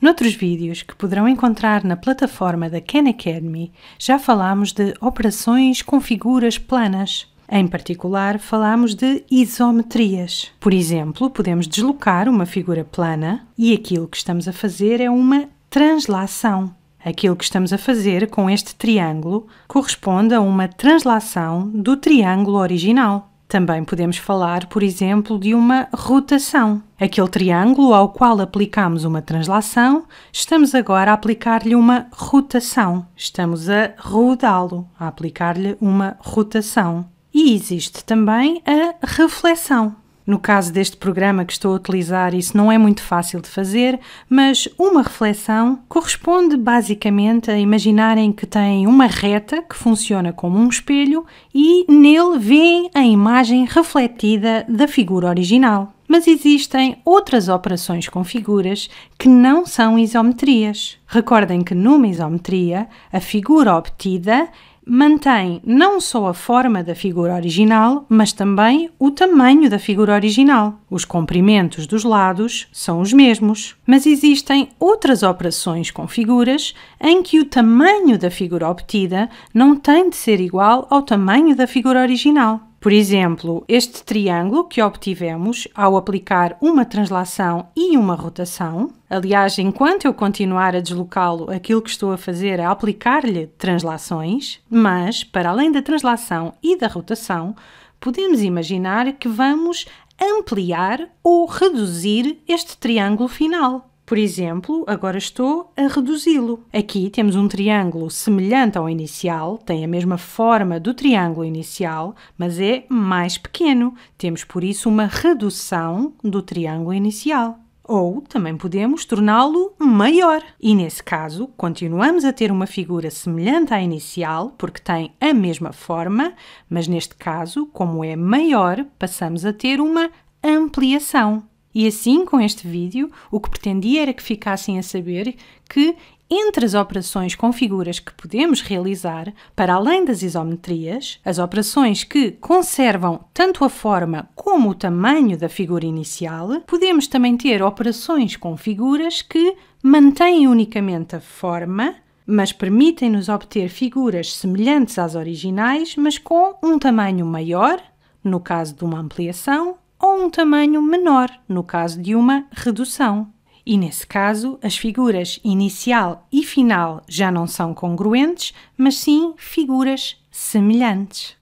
Noutros vídeos que poderão encontrar na plataforma da Khan Academy, já falámos de operações com figuras planas. Em particular, falámos de isometrias. Por exemplo, podemos deslocar uma figura plana e aquilo que estamos a fazer é uma translação. Aquilo que estamos a fazer com este triângulo corresponde a uma translação do triângulo original. Também podemos falar, por exemplo, de uma rotação. Aquele triângulo ao qual aplicamos uma translação, estamos agora a aplicar-lhe uma rotação. Estamos a rodá-lo, a aplicar-lhe uma rotação. E existe também a reflexão. No caso deste programa que estou a utilizar, isso não é muito fácil de fazer, mas uma reflexão corresponde basicamente a imaginarem que têm uma reta que funciona como um espelho e nele veem a imagem refletida da figura original. Mas existem outras operações com figuras que não são isometrias. Recordem que numa isometria, a figura obtida mantém não só a forma da figura original, mas também o tamanho da figura original. Os comprimentos dos lados são os mesmos, mas existem outras operações com figuras em que o tamanho da figura obtida não tem de ser igual ao tamanho da figura original. Por exemplo, este triângulo que obtivemos ao aplicar uma translação e uma rotação, aliás, enquanto eu continuar a deslocá-lo, aquilo que estou a fazer é aplicar-lhe translações, mas para além da translação e da rotação, podemos imaginar que vamos ampliar ou reduzir este triângulo final. Por exemplo, agora estou a reduzi-lo. Aqui temos um triângulo semelhante ao inicial, tem a mesma forma do triângulo inicial, mas é mais pequeno. Temos, por isso, uma redução do triângulo inicial. Ou também podemos torná-lo maior. E nesse caso, continuamos a ter uma figura semelhante à inicial, porque tem a mesma forma, mas neste caso, como é maior, passamos a ter uma ampliação. E assim, com este vídeo, o que pretendia era que ficassem a saber que, entre as operações com figuras que podemos realizar, para além das isometrias, as operações que conservam tanto a forma como o tamanho da figura inicial, podemos também ter operações com figuras que mantêm unicamente a forma, mas permitem-nos obter figuras semelhantes às originais, mas com um tamanho maior, no caso de uma ampliação, ou um tamanho menor, no caso de uma redução. E nesse caso, as figuras inicial e final já não são congruentes, mas sim figuras semelhantes.